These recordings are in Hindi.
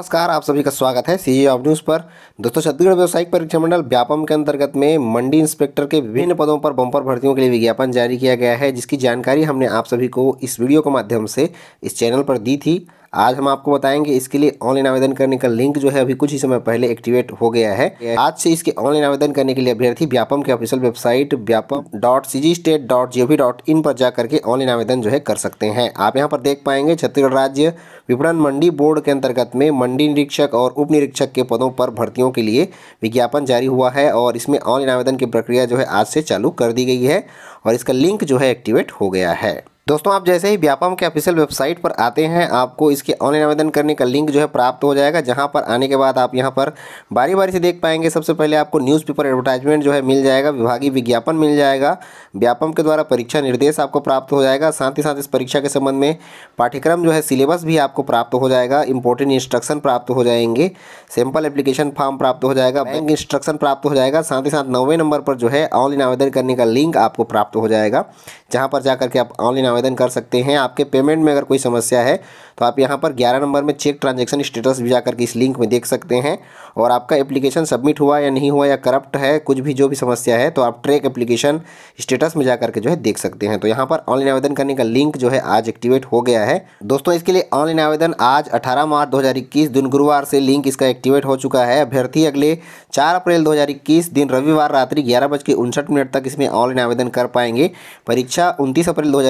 नमस्कार आप सभी का स्वागत है सी ऑफ न्यूज़ पर दोस्तों छत्तीसगढ़ व्यावसायिक परीक्षा मंडल व्यापम के अंतर्गत में मंडी इंस्पेक्टर के विभिन्न पदों पर बम्पर भर्तियों के लिए विज्ञापन जारी किया गया है जिसकी जानकारी हमने आप सभी को इस वीडियो के माध्यम से इस चैनल पर दी थी आज हम आपको बताएंगे इसके लिए ऑनलाइन आवेदन करने का लिंक जो है अभी कुछ ही समय पहले एक्टिवेट हो गया है आज से इसके ऑनलाइन आवेदन करने के लिए अभ्यर्थी व्यापम के official website Vyapam dot C G state dot G O V dot in पर जाकर के ऑनलाइन आवेदन जो है कर सकते हैं आप यहाँ पर देख पाएंगे छत्तीसगढ़ राज्य विपणन मंडी बोर्ड के अंतर्गत में मंडी निरीक्षक और उप निरीक्षक के पदों पर भर्तियों के लिए विज्ञापन जारी हुआ है और इसमें ऑनलाइन आवेदन की प्रक्रिया जो है आज से चालू कर दी गई है और इसका लिंक जो है एक्टिवेट हो गया है दोस्तों आप जैसे ही व्यापम के ऑफिशियल वेबसाइट पर आते हैं आपको इसके ऑनलाइन आवेदन करने का लिंक जो है प्राप्त हो जाएगा जहां पर आने के बाद आप यहां पर बारी बारी से देख पाएंगे सबसे पहले आपको न्यूज़पेपर एडवर्टाइजमेंट जो है मिल जाएगा विभागीय विज्ञापन मिल जाएगा व्यापम के द्वारा परीक्षा निर्देश आपको प्राप्त हो जाएगा साथ ही साथ इस परीक्षा के संबंध में पाठ्यक्रम जो है सिलेबस भी आपको प्राप्त हो जाएगा इंपॉर्टेंट इंस्ट्रक्शन प्राप्त हो जाएंगे सैम्पल एप्लीकेशन फॉर्म प्राप्त हो जाएगा बैंक इंस्ट्रक्शन प्राप्त हो जाएगा साथ ही साथ नौवें नंबर पर जो है ऑनलाइन आवेदन करने का लिंक आपको प्राप्त हो जाएगा जहाँ पर जाकर के आप ऑनलाइन आवेदन कर सकते हैं आपके पेमेंट में अगर कोई समस्या है तो आप यहाँ पर ग्यारह नंबर में चेक ट्रांजेक्शन स्टेटस भी जाकर के इस लिंक में देख सकते हैं और आपका एप्लीकेशन सबमिट हुआ या नहीं हुआ या करप्ट है कुछ भी जो भी समस्या है तो आप ट्रैक एप्लीकेशन स्टेटस में जा करके जो है देख सकते हैं तो यहाँ पर ऑनलाइन आवेदन करने का लिंक जो है आज एक्टिवेट हो गया है दोस्तों इसके लिए ऑनलाइन आवेदन आज अठारह मार्च दो दिन गुरुवार से लिंक इसका एक्टिवेट हो चुका है अभ्यर्थी अगले चार अप्रैल दो दिन रविवार रात्रि ग्यारह बज के उनसठ मिनट तक इसमें ऑनलाइन आवेदन कर पाएंगे परीक्षा उनतीस अप्रैल दो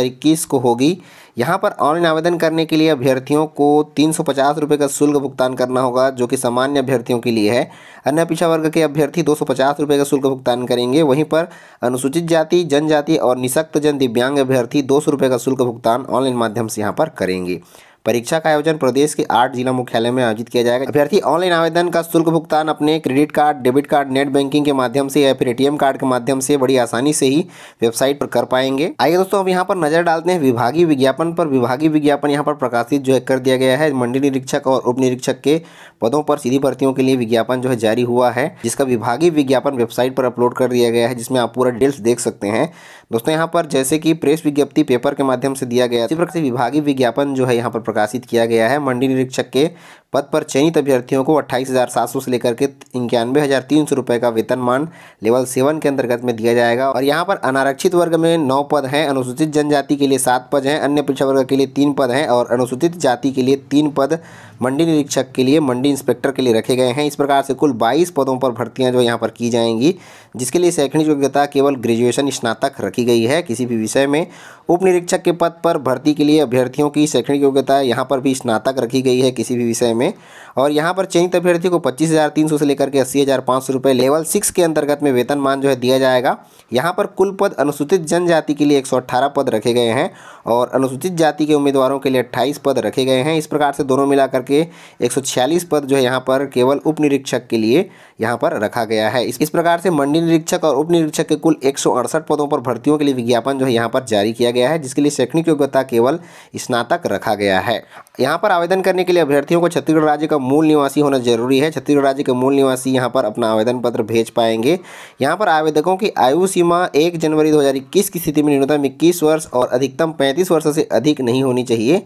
उन्नीस को होगी यहाँ पर ऑनलाइन आवेदन करने के लिए अभ्यर्थियों को तीन सौ का शुल्क भुगतान करना होगा जो कि सामान्य अभ्यर्थियों के लिए है अन्य पिछड़ा वर्ग के अभ्यर्थी दो सौ का शुल्क भुगतान करेंगे वहीं पर अनुसूचित जाति जनजाति और निशक्त जन दिव्यांग अभ्यर्थी दो सौ का शुल्क भुगतान ऑनलाइन माध्यम से यहाँ पर करेंगे परीक्षा का आयोजन प्रदेश के आठ जिला मुख्यालय में आयोजित किया जाएगा अभ्यर्थी ऑनलाइन आवेदन का शुल्क भुगतान अपने credit card debit card net banking के माध्यम से या फिर एटीएम कार्ड के माध्यम से बड़ी आसानी से ही वेबसाइट पर कर पाएंगे आइए दोस्तों अब यहाँ पर नजर डालते हैं विभागीय विज्ञापन पर विभागीय विज्ञापन यहाँ पर प्रकाशित जो है कर दिया गया है मंडी निरीक्षक और उप निरीक्षक के पदों पर सीधी भर्तियों के लिए विज्ञापन जो है जारी हुआ है जिसका विभागीय विज्ञापन वेबसाइट पर अपलोड कर दिया गया है जिसमें आप पूरा डिटेल्स देख सकते हैं दोस्तों यहाँ पर जैसे कि प्रेस विज्ञप्ति पेपर के माध्यम से दिया गया इसी प्रकार से विभागीय विज्ञापन जो है यहाँ पर प्रकाशित किया गया है मंडी निरीक्षक के पद पर चयनित अभ्यर्थियों को अट्ठाईस हज़ार सात सौ से लेकर के इक्यानवे हज़ार तीन सौ रुपये का वेतनमान लेवल सेवन के अंतर्गत में दिया जाएगा और यहाँ पर अनारक्षित वर्ग में नौ पद हैं अनुसूचित जनजाति के लिए सात पद हैं अन्य पिछड़ा वर्ग के लिए तीन पद हैं और अनुसूचित जाति के लिए तीन पद मंडी निरीक्षक के लिए मंडी इंस्पेक्टर के लिए रखे गए हैं इस प्रकार से कुल बाईस पदों पर भर्तियाँ जो यहाँ पर की जाएंगी जिसके लिए शैक्षणिक योग्यता केवल ग्रेजुएशन स्नातक रखी गई है किसी भी विषय में उप निरीक्षक के पद पर भर्ती के लिए अभ्यर्थियों की शैक्षणिक योग्यता है यहाँ पर भी स्नातक रखी गई है किसी भी विषय में और यहाँ पर चयनित अभ्यर्थी को पच्चीस हज़ार तीन सौ से लेकर के अस्सी हज़ार पाँच सौ रुपये लेवल सिक्स के अंतर्गत में वेतनमान जो है दिया जाएगा यहाँ पर कुल पद अनुसूचित जनजाति के लिए एक सौ अट्ठारह पद रखे गए हैं और अनुसूचित जाति के उम्मीदवारों के लिए अट्ठाईस पद रखे गए हैं इस प्रकार से दोनों मिला करके एक सौ छियालीस पद जो है यहाँ पर केवल उप निरीक्षक के लिए यहाँ पर रखा गया है इस प्रकार से मंडी निरीक्षक और उप निरीक्षक के कुल एक सौ अड़सठ पदों पर भर्तियों के लिए विज्ञापन जो है यहाँ पर जारी किया गया है जिसके लिए शैक्षणिक योग्यता केवल स्नातक रखा गया है है यहाँ पर आवेदन करने के लिए अभ्यर्थियों को छत्तीसगढ़ राज्य का मूल निवासी होना जरूरी है छत्तीसगढ़ राज्य के मूल निवासी यहाँ पर अपना आवेदन पत्र भेज पाएंगे यहाँ पर आवेदकों की आयु सीमा एक जनवरी दो की स्थिति में न्यूनतम इक्कीस वर्ष और अधिकतम पैंतीस वर्ष से अधिक नहीं होनी चाहिए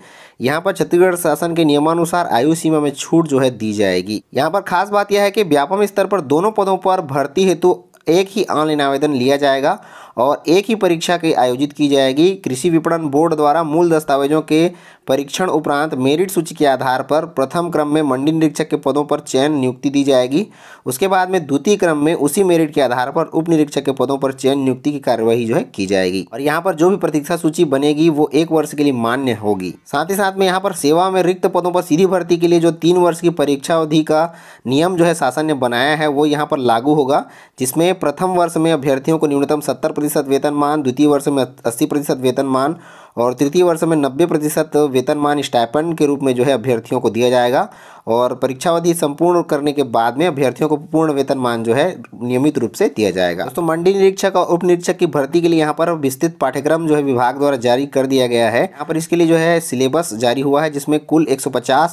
यहाँ पर छत्तीसगढ़ शासन के नियमानुसार आयु सीमा में छूट जो है दी जाएगी यहाँ पर खास बात यह है कि व्यापम स्तर पर दोनों पदों पर भर्ती हेतु एक ही ऑनलाइन आवेदन लिया जाएगा और एक ही परीक्षा की आयोजित की जाएगी कृषि विपणन बोर्ड द्वारा मूल दस्तावेजों के परीक्षण उपरांत मेरिट सूची के आधार पर प्रथम क्रम में मंडी निरीक्षक के पदों पर चयन नियुक्ति दी जाएगी उसके बाद में द्वितीय क्रम में उसी मेरिट के आधार पर उप निरीक्षक के पदों पर चयन नियुक्ति की कार्यवाही जो है की जाएगी और यहाँ पर जो भी प्रतीक्षा सूची बनेगी वो एक वर्ष के लिए मान्य होगी साथ ही साथ में यहाँ पर सेवा में रिक्त पदों पर सीधी भर्ती के लिए जो तीन वर्ष की परीक्षा अवधि का नियम जो है शासन ने बनाया है वो यहाँ पर लागू होगा जिसमें प्रथम वर्ष में अभ्यर्थियों को न्यूनतम सत्तर प्रतिशत वेतनमान द्वितीय वर्ष में अस्सी प्रतिशत वेतनमान और तृतीय वर्ष में नब्बे प्रतिशत वेतनमान स्टाइपन के रूप में जो है अभ्यर्थियों को दिया जाएगा और परीक्षावधि संपूर्ण करने के बाद में अभ्यर्थियों को पूर्ण वेतनमान जो है नियमित रूप से दिया जाएगा दोस्तों मंडी निरीक्षक और उप निरीक्षक की भर्ती के लिए यहाँ पर विस्तृत पाठ्यक्रम जो है विभाग द्वारा जारी कर दिया गया है यहाँ पर इसके लिए जो है सिलेबस जारी हुआ है जिसमें कुल एक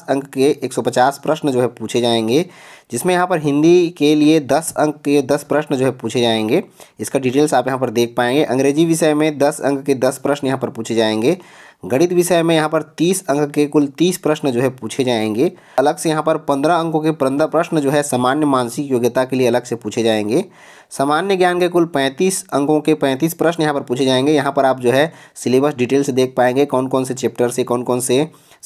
अंक के एक प्रश्न जो है पूछे जाएंगे जिसमें यहाँ पर हिंदी के लिए दस अंक के दस प्रश्न जो है पूछे जाएंगे इसका डिटेल्स आप यहाँ पर देख पाएंगे अंग्रेजी विषय में दस अंक के दस प्रश्न यहाँ पर पूछे जाएंगे जाएंगे गणित विषय में यहाँ पर तीस अंक के कुल तीस प्रश्न जो है पूछे जाएंगे अलग से यहाँ पर पंद्रह अंकों के पंद्रह प्रश्न जो है सामान्य मानसिक योग्यता के लिए अलग से पूछे जाएंगे सामान्य ज्ञान के कुल पैंतीस अंकों के पैंतीस प्रश्न यहाँ पर पूछे जाएंगे यहाँ पर आप जो है सिलेबस डिटेल से देख पाएंगे कौन कौन से चैप्टर से कौन कौन से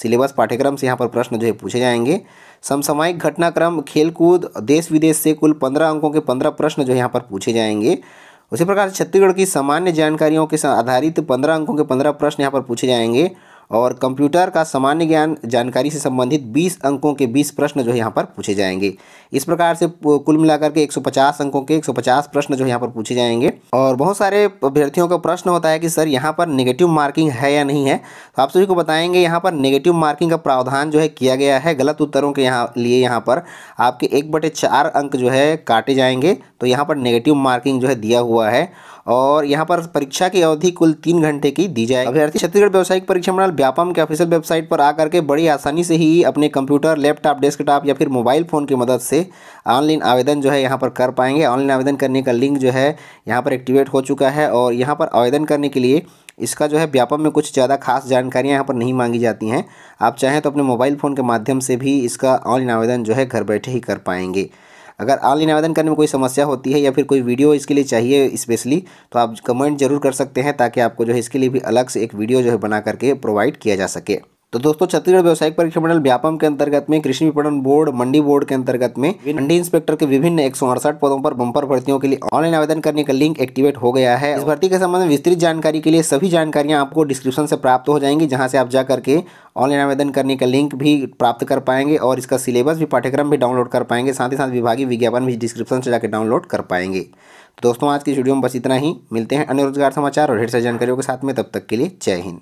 सिलेबस पाठ्यक्रम से यहाँ पर प्रश्न जो है पूछे जाएंगे समसामयिक घटनाक्रम खेलकूद देश विदेश से कुल पंद्रह अंकों के पंद्रह प्रश्न जो है यहाँ पर पूछे जाएंगे उसी प्रकार छत्तीसगढ़ की सामान्य जानकारियों के आधारित पंद्रह अंकों के पंद्रह प्रश्न यहाँ पर पूछे जाएंगे और कंप्यूटर का सामान्य ज्ञान जानकारी से संबंधित 20 अंकों के 20 प्रश्न जो है यहाँ पर पूछे जाएंगे इस प्रकार से कुल मिलाकर के 150 अंकों के 150 प्रश्न जो यहाँ पर पूछे जाएंगे और बहुत सारे अभ्यर्थियों का प्रश्न होता है कि सर यहाँ पर नेगेटिव मार्किंग है या नहीं है तो आप सभी को बताएंगे यहाँ पर नेगेटिव मार्किंग का प्रावधान जो है किया गया है गलत उत्तरों के यहाँ लिए यहाँ पर आपके एक बटे चार अंक जो है काटे जाएंगे तो यहाँ पर नेगेटिव मार्किंग जो है दिया हुआ है और यहाँ पर परीक्षा की अवधि कुल तीन घंटे की दी जाए अभ्यर्थी छत्तीसगढ़ व्यावसायिक परीक्षा मंडल व्यापम के ऑफिशियल वेबसाइट पर आकर के बड़ी आसानी से ही अपने कंप्यूटर लैपटॉप डेस्कटॉप या फिर मोबाइल फ़ोन की मदद से ऑनलाइन आवेदन जो है यहाँ पर कर पाएंगे ऑनलाइन आवेदन करने का लिंक जो है यहाँ पर एक्टिवेट हो चुका है और यहाँ पर आवेदन करने के लिए इसका जो है व्यापम में कुछ ज़्यादा खास जानकारियाँ यहाँ पर नहीं मांगी जाती हैं आप चाहें तो अपने मोबाइल फ़ोन के माध्यम से भी इसका ऑनलाइन आवेदन जो है घर बैठे ही कर पाएंगे अगर ऑनलाइन आवेदन करने में कोई समस्या होती है या फिर कोई वीडियो इसके लिए चाहिए स्पेशली तो आप कमेंट जरूर कर सकते हैं ताकि आपको जो है इसके लिए भी अलग से एक वीडियो जो है बना करके प्रोवाइड किया जा सके तो दोस्तों छत्तीसगढ़ व्यवसायिक परीक्षा मंडल व्यापम के अंतर्गत में कृषि विपणन बोर्ड मंडी बोर्ड के अंतर्गत में मंडी इंस्पेक्टर के विभिन्न एक पदों पर बंपर भर्तियों के लिए ऑनलाइन आवेदन करने का लिंक एक्टिवेट हो गया है इस भर्ती के संबंध में विस्तृत जानकारी के लिए सभी जानकारियां आपको डिस्क्रिप्शन से प्राप्त हो जाएंगी जहाँ से आप जा करके ऑनलाइन आवेदन करने का लिंक भी प्राप्त कर पाएंगे और इसका सिलेबस भी पाठ्यक्रम भी डाउनलोड कर पाएंगे साथ ही साथ विभागीय विज्ञापन भी डिस्क्रिप्शन से जाकर डाउनलोड कर पाएंगे तो दोस्तों आज की वीडियो में बस इतना ही मिलते हैं अन्य रोजगार समाचार और ढेर सारी जानकारियों के साथ में तब तक के लिए जय हिंद